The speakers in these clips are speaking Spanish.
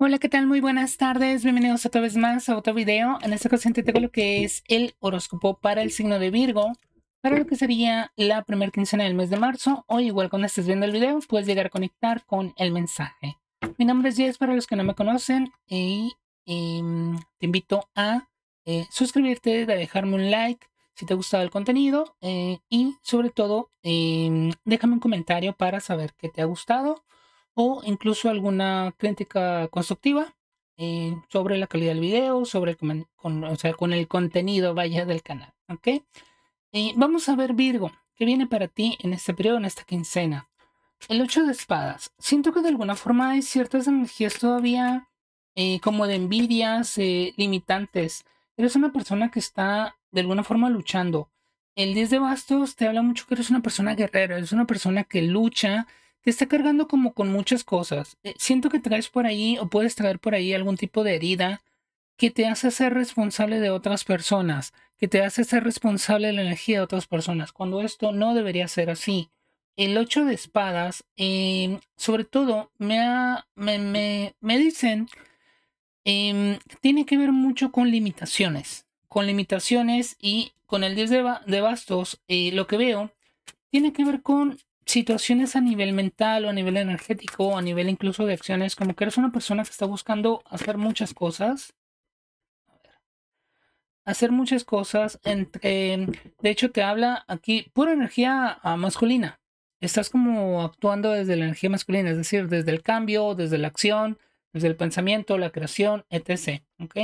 Hola, ¿qué tal? Muy buenas tardes. Bienvenidos otra vez más a otro video. En esta ocasión te tengo lo que es el horóscopo para el signo de Virgo, para lo que sería la primera quincena del mes de marzo, hoy igual cuando estés viendo el video, puedes llegar a conectar con el mensaje. Mi nombre es Jess, para los que no me conocen, y, em, te invito a eh, suscribirte, a dejarme un like si te ha gustado el contenido, eh, y sobre todo, em, déjame un comentario para saber qué te ha gustado o incluso alguna crítica constructiva eh, sobre la calidad del video, sobre el, con, sea, con el contenido vaya del canal. ¿ok? Eh, vamos a ver Virgo, ¿qué viene para ti en este periodo, en esta quincena? El 8 de espadas. Siento que de alguna forma hay ciertas energías todavía eh, como de envidias eh, limitantes. Eres una persona que está de alguna forma luchando. El 10 de bastos te habla mucho que eres una persona guerrera, eres una persona que lucha te está cargando como con muchas cosas. Eh, siento que traes por ahí o puedes traer por ahí algún tipo de herida que te hace ser responsable de otras personas, que te hace ser responsable de la energía de otras personas, cuando esto no debería ser así. El 8 de espadas, em, sobre todo, me, me, dicen, em, tiene que ver mucho con limitaciones, con limitaciones y con el 10 de, de bastos, eh, lo que veo, tiene que ver con situaciones a nivel mental o a nivel energético o a nivel incluso de acciones, como que eres una persona que está buscando hacer muchas cosas. hacer muchas cosas. Entre, de hecho, te habla aquí pura energía ah, masculina. Estás como actuando desde la energía masculina, es decir, desde el cambio, desde la acción, desde el pensamiento, la creación, etc. ¿Ok?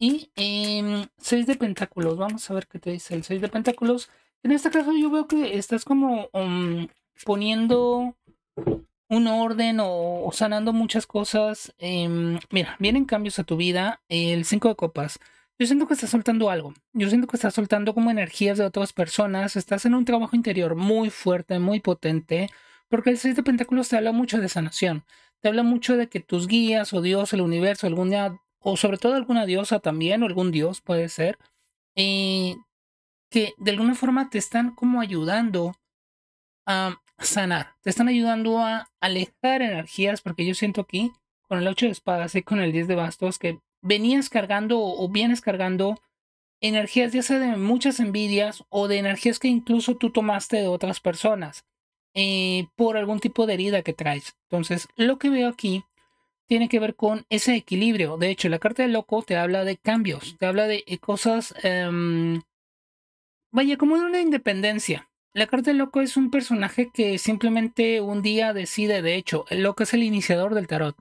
Y em, seis de pentáculos. Vamos a ver qué te dice el seis de pentáculos. En este caso yo veo que estás como um, poniendo un orden o, sanando muchas cosas. Em, mira, vienen cambios a tu vida. El 5 de copas. Yo siento que estás soltando algo. Yo siento que estás soltando como energías de otras personas. Estás en un trabajo interior muy fuerte, muy potente. Porque el 6 de Pentáculos te habla mucho de sanación. Te habla mucho de que tus guías o Dios, el universo, algún día, o sobre todo alguna diosa también, o algún Dios puede ser, eh, que de alguna forma te están como ayudando a sanar, te están ayudando a alejar energías, porque yo siento aquí, con el 8 de espadas y con el 10 de bastos, que venías cargando o vienes cargando energías ya sea de muchas envidias o de energías que incluso tú tomaste de otras personas eh, por algún tipo de herida que traes. Entonces, lo que veo aquí tiene que ver con ese equilibrio. De hecho, la carta del loco te habla de cambios, te habla de cosas, em, vaya, como de una independencia, la carta del loco es un personaje que simplemente un día decide, de hecho, el loco es el iniciador del tarot.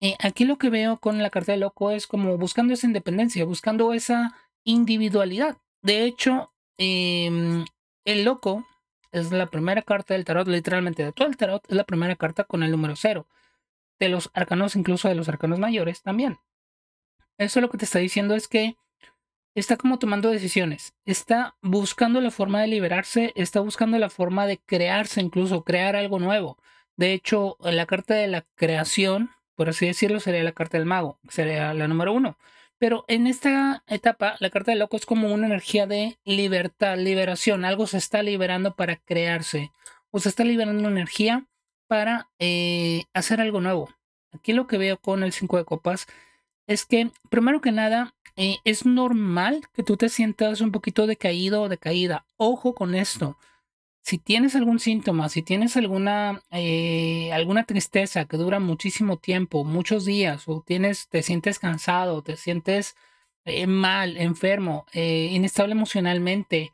Y eh, aquí lo que veo con la carta del loco es como buscando esa independencia, buscando esa individualidad. De hecho, em, el loco es la primera carta del tarot, literalmente de todo el tarot, es la primera carta con el número cero. De los arcanos, incluso de los arcanos mayores también. Eso lo que te está diciendo es que está como tomando decisiones, está buscando la forma de liberarse, está buscando la forma de crearse incluso, crear algo nuevo. De hecho, la carta de la creación, por así decirlo, sería la carta del mago, sería la número uno. Pero en esta etapa, la carta del loco es como una energía de libertad, liberación. Algo se está liberando para crearse. O se está liberando energía para eh, hacer algo nuevo. Aquí lo que veo con el 5 de copas es que, primero que nada, eh, es normal que tú te sientas un poquito decaído o decaída. Ojo con esto. Si tienes algún síntoma, si tienes alguna, eh, alguna tristeza que dura muchísimo tiempo, muchos días, o tienes, te sientes cansado, te sientes eh, mal, enfermo, inestable emocionalmente,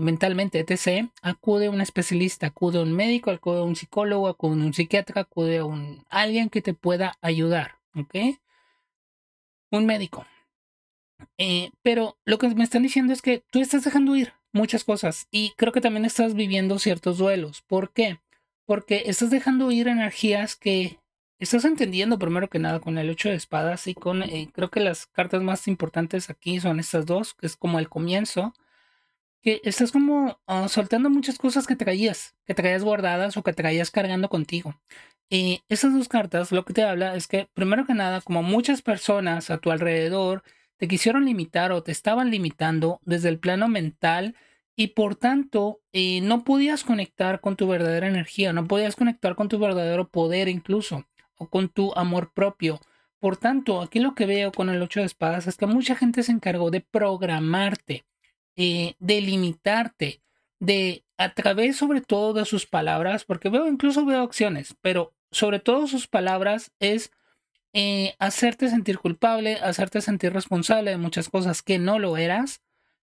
mentalmente, etc., acude a un especialista, acude a un médico, acude a un psicólogo, acude a un psiquiatra, acude a un, alguien que te pueda ayudar. ¿Ok? un médico. Eh, pero lo que me están diciendo es que tú estás dejando ir muchas cosas y creo que también estás viviendo ciertos duelos. ¿Por qué? Porque estás dejando ir energías que estás entendiendo primero que nada con el ocho de espadas y con eh, creo que las cartas más importantes aquí son estas dos, que es como el comienzo que estás como ah, soltando muchas cosas que traías, que traías guardadas o que traías cargando contigo. Y esas dos cartas lo que te habla es que, primero que nada, como muchas personas a tu alrededor te quisieron limitar o te estaban limitando desde el plano mental y por tanto eh, no podías conectar con tu verdadera energía, no podías conectar con tu verdadero poder incluso o con tu amor propio. Por tanto, aquí lo que veo con el 8 de espadas es que mucha gente se encargó de programarte eh, delimitarte de a través sobre todo de sus palabras, porque veo incluso veo acciones, pero sobre todo sus palabras es eh, hacerte sentir culpable, hacerte sentir responsable de muchas cosas que no lo eras.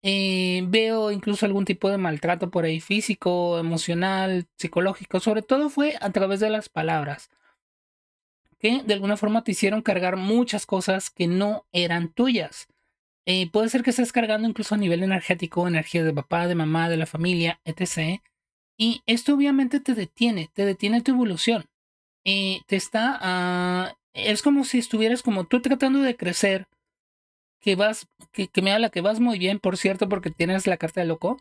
Eh, veo incluso algún tipo de maltrato por ahí físico, emocional, psicológico, sobre todo fue a través de las palabras, que de alguna forma te hicieron cargar muchas cosas que no eran tuyas. Eh, puede ser que estés cargando incluso a nivel energético, energía de papá, de mamá, de la familia, etc. Y esto obviamente te detiene, te detiene tu evolución. Eh, te está, ah, es como si estuvieras como tú tratando de crecer, que vas, que, me habla que vas muy bien, por cierto, porque tienes la carta de loco.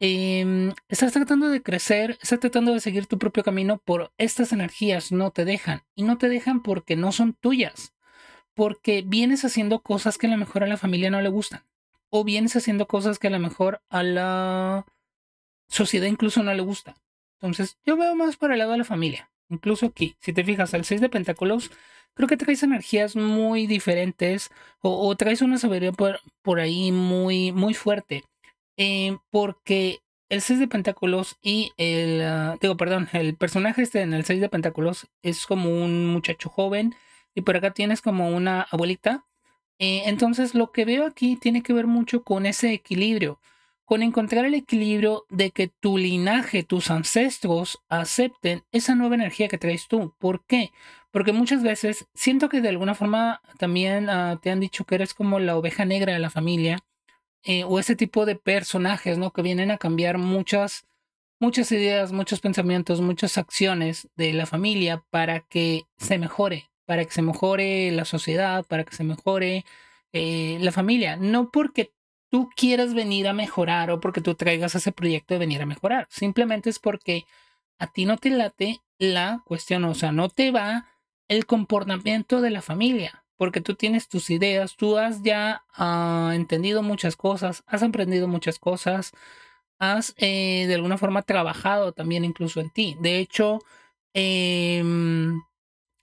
Em, estás tratando de crecer, estás tratando de seguir tu propio camino, por estas energías no te dejan. Y no te dejan porque no son tuyas porque vienes haciendo cosas que a lo mejor a la familia no le gustan. O vienes haciendo cosas que a lo mejor a la sociedad incluso no le gusta. Entonces, yo veo más para el lado de la familia. Incluso aquí, si te fijas, al 6 de Pentáculos, creo que traes energías muy diferentes o, traes una sabiduría por, ahí muy, muy fuerte. Eh, porque el 6 de Pentáculos y el. Ah, digo, perdón, el personaje este en el 6 de Pentáculos es como un muchacho joven y por acá tienes como una abuelita. Eh, entonces lo que veo aquí tiene que ver mucho con ese equilibrio, con encontrar el equilibrio de que tu linaje, tus ancestros acepten esa nueva energía que traes tú. ¿Por qué? Porque muchas veces siento que de alguna forma también ah, te han dicho que eres como la oveja negra de la familia eh, o ese tipo de personajes, ¿no? Que vienen a cambiar muchas muchas ideas, muchos pensamientos, muchas acciones de la familia para que se mejore, para que se mejore la sociedad, para que se mejore eh, la familia. No porque tú quieras venir a mejorar o porque tú traigas ese proyecto de venir a mejorar. Simplemente es porque a ti no te late la cuestión, o sea, no te va el comportamiento de la familia, porque tú tienes tus ideas, tú has ya ah, entendido muchas cosas, has aprendido muchas cosas, has eh, de alguna forma trabajado también incluso en ti. De hecho, em,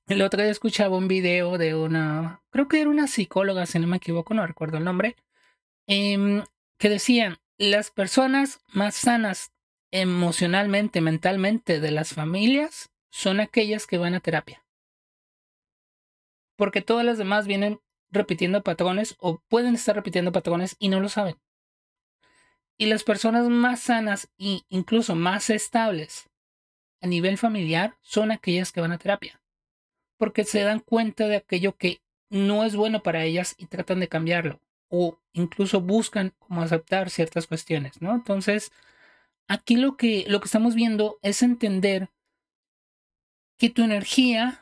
el otro día escuchaba un video de una, creo que era una psicóloga, si no me equivoco, no recuerdo el nombre, em, que decían, las personas más sanas emocionalmente, mentalmente de las familias son aquellas que van a terapia. Porque todas las demás vienen repitiendo patrones o pueden estar repitiendo patrones y no lo saben. Y las personas más sanas e incluso más estables a nivel familiar son aquellas que van a terapia porque se dan cuenta de aquello que no es bueno para ellas y tratan de cambiarlo o incluso buscan como aceptar ciertas cuestiones, ¿no? Entonces, aquí lo que, lo que estamos viendo es entender que tu energía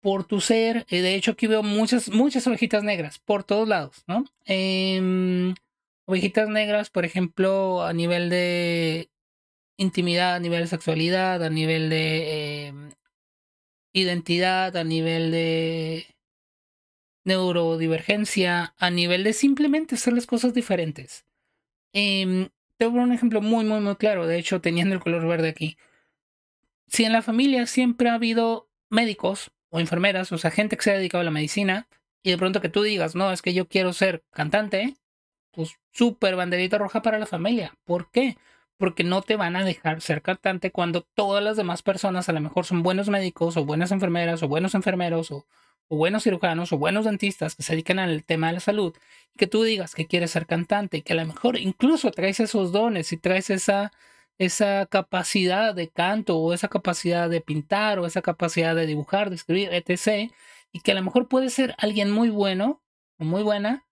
por tu ser, eh, de hecho aquí veo muchas, muchas ovejitas negras por todos lados, ¿no? Em, ovejitas negras, por ejemplo, a nivel de intimidad, a nivel de sexualidad, a nivel de em, identidad, a nivel de neurodivergencia, a nivel de simplemente hacer las cosas diferentes. Eh, te un ejemplo muy, muy, muy claro, de hecho, teniendo el color verde aquí. Si en la familia siempre ha habido médicos o enfermeras, o sea, gente que se ha dedicado a la medicina, y de pronto que tú digas, no, es que yo quiero ser cantante, pues súper banderita roja para la familia. ¿Por qué? porque no te van a dejar ser cantante cuando todas las demás personas a lo mejor son buenos médicos o buenas enfermeras o buenos enfermeros o, buenos cirujanos o buenos dentistas que se dedican al tema de la salud, y que tú digas que quieres ser cantante y que a lo mejor incluso traes esos dones y traes esa, esa capacidad de canto o esa capacidad de pintar o esa capacidad de dibujar, de escribir, etc. Y que a lo mejor puede ser alguien muy bueno o muy buena,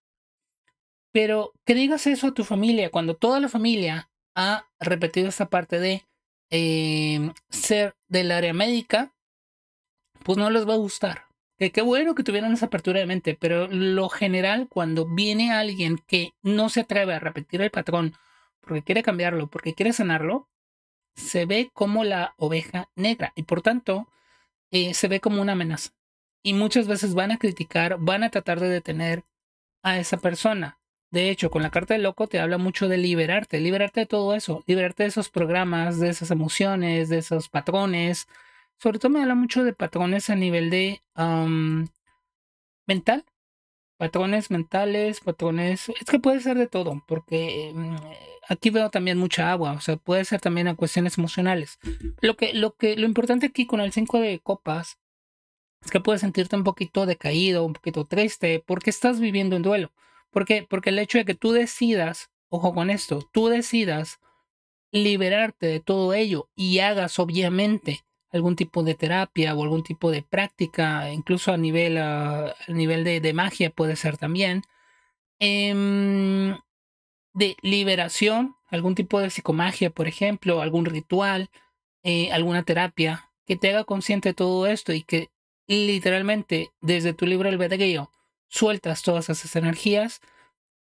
pero que digas eso a tu familia cuando toda la familia a repetido esta parte de em, ser del área médica, pues no les va a gustar. Que qué bueno que tuvieron esa apertura de mente, pero lo general cuando viene alguien que no se atreve a repetir el patrón porque quiere cambiarlo, porque quiere sanarlo, se ve como la oveja negra y por tanto eh, se ve como una amenaza. Y muchas veces van a criticar, van a tratar de detener a esa persona. De hecho, con la carta del loco te habla mucho de liberarte, liberarte de todo eso, liberarte de esos programas, de esas emociones, de esos patrones. Sobre todo me habla mucho de patrones a nivel de mental, patrones mentales, patrones, es que puede ser de todo, porque mm, aquí veo también mucha agua, o sea, puede ser también a cuestiones emocionales. Lo que, lo que, lo importante aquí con el 5 de copas es que puedes sentirte un poquito decaído, un poquito triste, porque estás viviendo en duelo. Porque, porque el hecho de que tú decidas, ojo con esto, tú decidas liberarte de todo ello y hagas obviamente algún tipo de terapia o algún tipo de práctica, incluso a nivel, ah, a, nivel de, magia puede ser también, em, de liberación, algún tipo de psicomagia, por ejemplo, algún ritual, eh, alguna terapia que te haga consciente de todo esto y que literalmente desde tu El albedrío sueltas todas esas energías,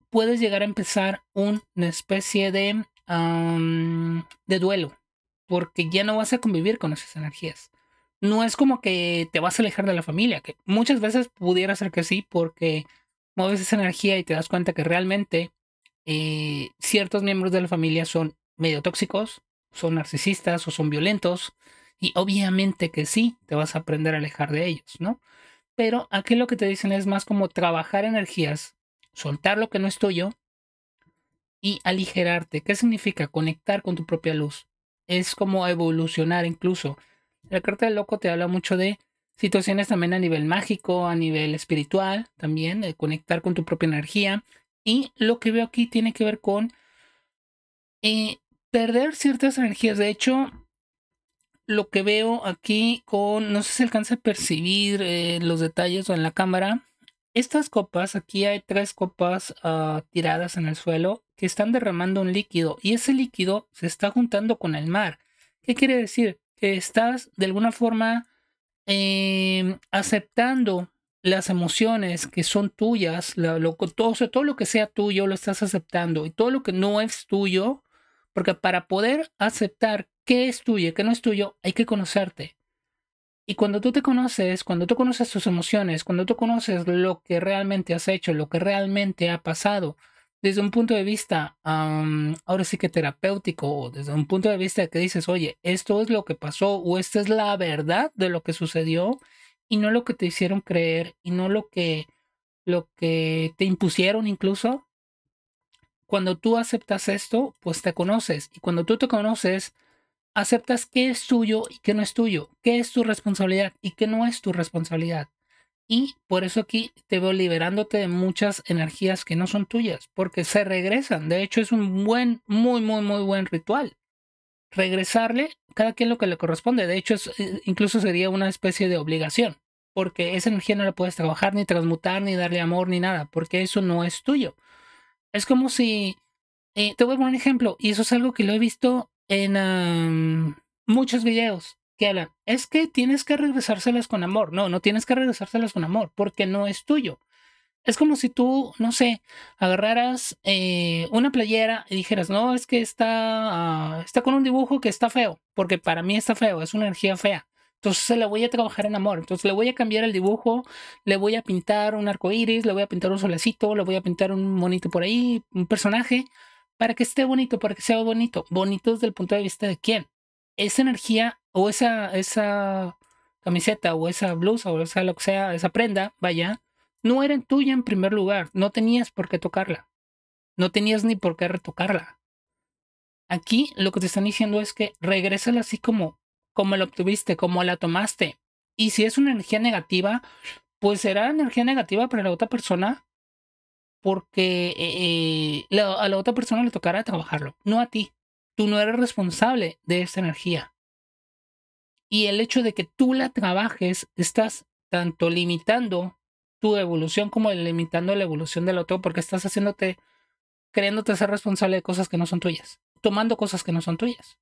puedes llegar a empezar una especie de, de duelo, porque ya no vas a convivir con esas energías. No es como que te vas a alejar de la familia, que muchas veces pudiera ser que sí, porque mueves esa energía y te das cuenta que realmente eh, ciertos miembros de la familia son medio tóxicos, son narcisistas o son violentos, y obviamente que sí, te vas a aprender a alejar de ellos, ¿no? Pero aquí lo que te dicen es más como trabajar energías, soltar lo que no es tuyo y aligerarte. ¿Qué significa? Conectar con tu propia luz. Es como evolucionar incluso. La carta del loco te habla mucho de situaciones también a nivel mágico, a nivel espiritual, también de conectar con tu propia energía. Y lo que veo aquí tiene que ver con eh, perder ciertas energías. De hecho, lo que veo aquí con, no sé si alcanza a percibir eh, los detalles o en la cámara, estas copas, aquí hay tres copas ah, tiradas en el suelo que están derramando un líquido y ese líquido se está juntando con el mar. ¿Qué quiere decir? Que estás de alguna forma em, aceptando las emociones que son tuyas, todo lo que sea tuyo lo estás aceptando y todo lo que no es tuyo porque para poder aceptar qué es tuyo y qué no es tuyo, hay que conocerte. Y cuando tú te conoces, cuando tú conoces tus emociones, cuando tú conoces lo que realmente has hecho, lo que realmente ha pasado, desde un punto de vista, ahora sí que terapéutico, o desde un punto de vista que dices, oye, esto es lo que pasó o esta es la verdad de lo que sucedió y no lo que te hicieron creer y no lo que, lo que te impusieron incluso, cuando tú aceptas esto, pues te conoces. Y cuando tú te conoces, aceptas qué es tuyo y qué no es tuyo, qué es tu responsabilidad y qué no es tu responsabilidad. Y por eso aquí te veo liberándote de muchas energías que no son tuyas, porque se regresan. De hecho, es un buen, muy, muy, muy buen ritual. Regresarle cada quien lo que le corresponde. De hecho, eh, incluso sería una especie de obligación, porque esa energía no la puedes trabajar, ni transmutar, ni darle amor, ni nada, porque eso no es tuyo. Es como si. Eh, te voy a poner un ejemplo, y eso es algo que lo he visto en muchos videos que hablan. Es que tienes que regresárselas con amor. No, no tienes que regresárselas con amor, porque no es tuyo. Es como si tú, no sé, agarraras eh, una playera y dijeras, no, es que está, ah, está con un dibujo que está feo, porque para mí está feo, es una energía fea. Entonces se la voy a trabajar en amor. Entonces le voy a cambiar el dibujo, le voy a pintar un arco iris, le voy a pintar un solacito, le voy a pintar un monito por ahí, un personaje, para que esté bonito, para que sea bonito. Bonito desde el punto de vista de quién. Esa energía o esa, esa camiseta o esa blusa o sea lo que sea, esa prenda, vaya, no era tuya en primer lugar. No tenías por qué tocarla. No tenías ni por qué retocarla. Aquí lo que te están diciendo es que regresala así como como la obtuviste, como la tomaste. Y si es una energía negativa, pues será energía negativa para la otra persona porque eh, eh, a la otra persona le tocará trabajarlo, no a ti. Tú no eres responsable de esta energía. Y el hecho de que tú la trabajes, estás tanto limitando tu evolución como limitando la evolución del otro porque estás haciéndote, creyéndote ser responsable de cosas que no son tuyas, tomando cosas que no son tuyas.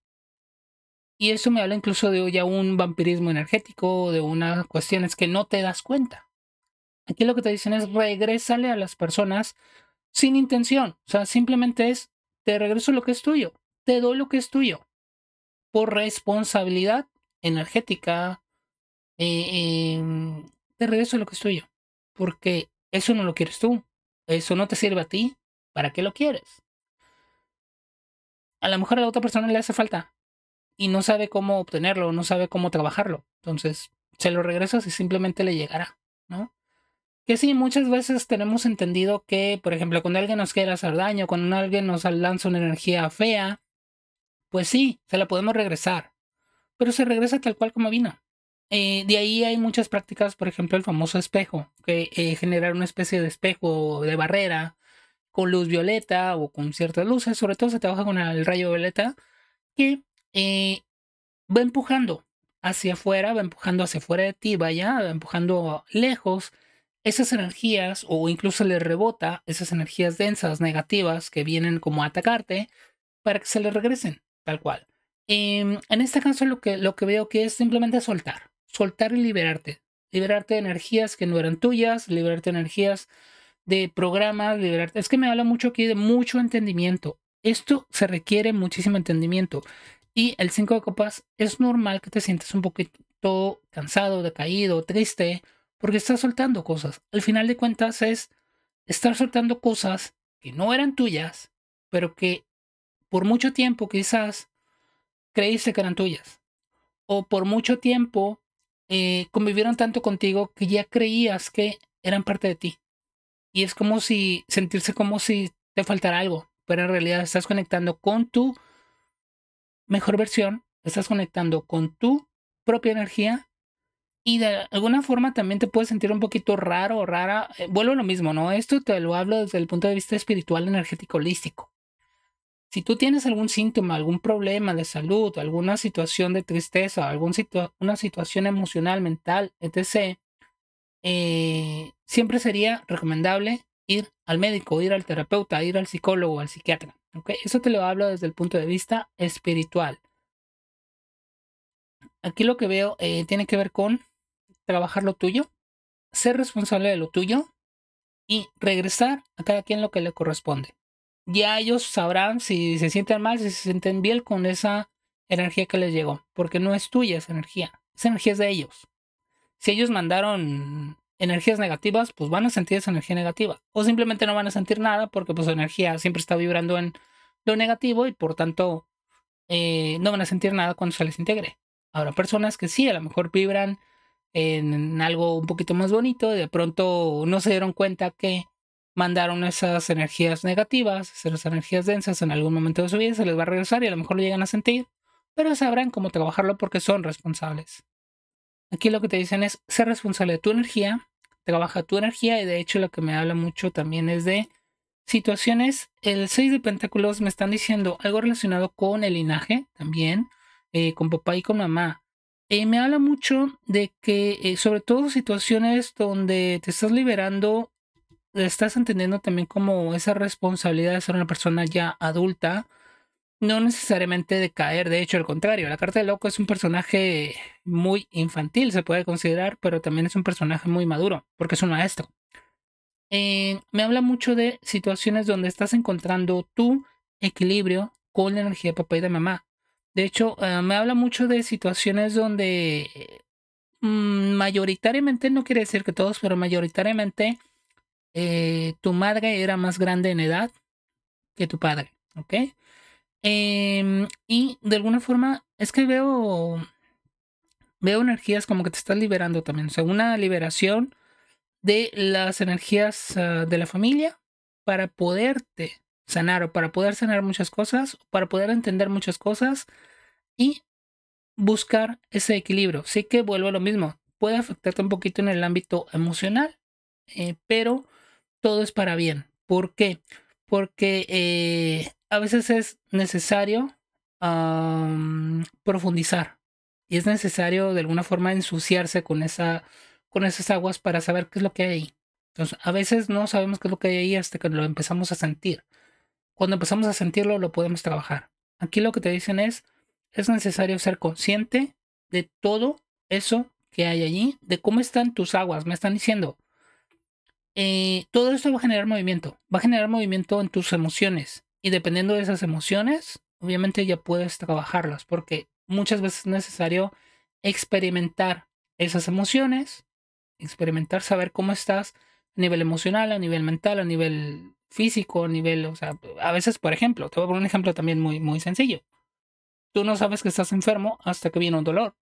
Y eso me habla incluso de a un vampirismo energético, de unas cuestiones que no te das cuenta. Aquí lo que te dicen es regresale a las personas sin intención. O sea, simplemente es te regreso lo que es tuyo, te doy lo que es tuyo. Por responsabilidad energética, eh, em, te regreso lo que es tuyo. Porque eso no lo quieres tú. Eso no te sirve a ti. ¿Para qué lo quieres? A lo mejor a la otra persona le hace falta y no sabe cómo obtenerlo, no sabe cómo trabajarlo. Entonces, se lo regresas y simplemente le llegará, ¿no? Que sí, muchas veces tenemos entendido que, por ejemplo, cuando alguien nos quiere hacer daño, cuando alguien nos lanza una energía fea, pues sí, se la podemos regresar, pero se regresa tal cual como vino. Eh, de ahí hay muchas prácticas, por ejemplo, el famoso espejo, que eh, generar una especie de espejo de barrera con luz violeta o con ciertas luces, sobre todo se trabaja con el rayo violeta, que eh, va empujando hacia afuera, va empujando hacia afuera de ti, vaya, va empujando lejos esas energías o incluso le rebota esas energías densas, negativas, que vienen como a atacarte para que se le regresen, tal cual. Eh, en este caso lo que, lo que veo que es simplemente soltar, soltar y liberarte, liberarte de energías que no eran tuyas, liberarte de energías de programas, liberarte. Es que me habla mucho aquí de mucho entendimiento. Esto se requiere muchísimo entendimiento. Y el 5 de copas es normal que te sientas un poquito cansado, decaído, triste, porque estás soltando cosas. Al final de cuentas es estar soltando cosas que no eran tuyas, pero que por mucho tiempo quizás creíste que eran tuyas. O por mucho tiempo eh, convivieron tanto contigo que ya creías que eran parte de ti. Y es como si sentirse como si te faltara algo, pero en realidad estás conectando con tu mejor versión, estás conectando con tu propia energía y de alguna forma también te puedes sentir un poquito raro o rara. Eh, vuelvo a lo mismo, ¿no? Esto te lo hablo desde el punto de vista espiritual, energético, holístico. Si tú tienes algún síntoma, algún problema de salud, alguna situación de tristeza, alguna una situación emocional, mental, etc., eh, siempre sería recomendable ir al médico, ir al terapeuta, ir al psicólogo, al psiquiatra. ¿okay? Eso te lo hablo desde el punto de vista espiritual. Aquí lo que veo eh, tiene que ver con trabajar lo tuyo, ser responsable de lo tuyo y regresar a cada quien lo que le corresponde. Ya ellos sabrán si se sienten mal, si se sienten bien con esa energía que les llegó, porque no es tuya esa energía, esa energía es de ellos. Si ellos mandaron energías negativas, pues van a sentir esa energía negativa. O simplemente no van a sentir nada porque pues su energía siempre está vibrando en lo negativo y por tanto eh, no van a sentir nada cuando se les integre. Habrá personas que sí, a lo mejor vibran en algo un poquito más bonito y de pronto no se dieron cuenta que mandaron esas energías negativas, esas energías densas en algún momento de su vida, se les va a regresar y a lo mejor lo llegan a sentir, pero sabrán cómo trabajarlo porque son responsables. Aquí lo que te dicen es ser responsable de tu energía, trabaja tu energía y de hecho lo que me habla mucho también es de situaciones, el 6 de Pentáculos me están diciendo algo relacionado con el linaje también, eh, con papá y con mamá. y eh, me habla mucho de que, eh, sobre todo situaciones donde te estás liberando, estás entendiendo también como esa responsabilidad de ser una persona ya adulta, no necesariamente de caer, de hecho, al contrario, la carta de loco es un personaje muy infantil, se puede considerar, pero también es un personaje muy maduro, porque es un maestro. Eh, me habla mucho de situaciones donde estás encontrando tu equilibrio con la energía de papá y de mamá. De hecho, eh, me habla mucho de situaciones donde eh, mm, mayoritariamente, no quiere decir que todos, pero mayoritariamente tu madre era más grande en edad que tu padre, ¿ok? Em, y de alguna forma es que veo veo energías como que te estás liberando también, o sea, una liberación de las energías ah, de la familia para poderte sanar o para poder sanar muchas cosas, para poder entender muchas cosas y buscar ese equilibrio. Sí que vuelvo a lo mismo, puede afectarte un poquito en el ámbito emocional, eh, pero todo es para bien. ¿Por qué? Porque eh, a veces es necesario profundizar y es necesario de alguna forma ensuciarse con esa con esas aguas para saber qué es lo que hay ahí. Entonces, a veces no sabemos qué es lo que hay ahí hasta que lo empezamos a sentir. Cuando empezamos a sentirlo, lo podemos trabajar. Aquí lo que te dicen es, es necesario ser consciente de todo eso que hay allí, de cómo están tus aguas. Me están diciendo, eh, todo esto va a generar movimiento, va a generar movimiento en tus emociones. Y dependiendo de esas emociones, obviamente ya puedes trabajarlas, porque muchas veces es necesario experimentar esas emociones experimentar, saber cómo estás a nivel emocional, a nivel mental, a nivel físico, a nivel, o sea, a veces, por ejemplo, te voy a poner un ejemplo también muy, muy sencillo. Tú no sabes que estás enfermo hasta que viene un dolor,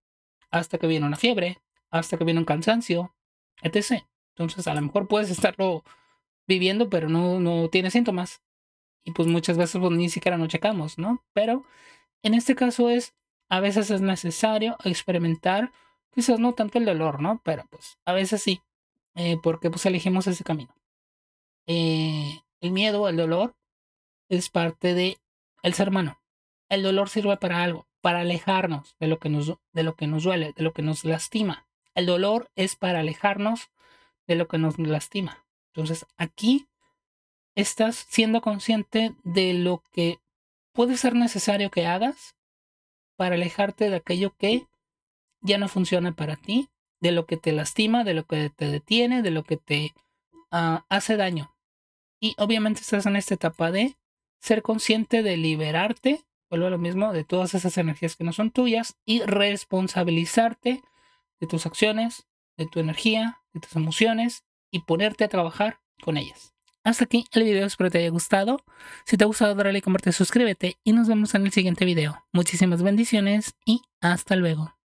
hasta que viene una fiebre, hasta que viene un cansancio, etc. Entonces, a lo mejor puedes estarlo viviendo, pero no, no tiene síntomas. Y pues muchas veces pues, ni siquiera nos checamos, ¿no? Pero en este caso es, a veces es necesario experimentar Quizás no tanto el dolor, ¿no? Pero pues a veces sí, eh, porque pues elegimos ese camino. Eh, el miedo, el dolor, es parte de el ser humano. El dolor sirve para algo, para alejarnos de lo que nos, de lo que nos duele, de lo que nos lastima. El dolor es para alejarnos de lo que nos lastima. Entonces aquí estás siendo consciente de lo que puede ser necesario que hagas para alejarte de aquello que ya no funciona para ti, de lo que te lastima, de lo que te detiene, de lo que te ah, hace daño. Y obviamente estás en esta etapa de ser consciente de liberarte, vuelvo a lo mismo, de todas esas energías que no son tuyas y responsabilizarte de tus acciones, de tu energía, de tus emociones y ponerte a trabajar con ellas. Hasta aquí el video, espero te haya gustado. Si te ha gustado, dale like, comparte, suscríbete y nos vemos en el siguiente video. Muchísimas bendiciones y hasta luego.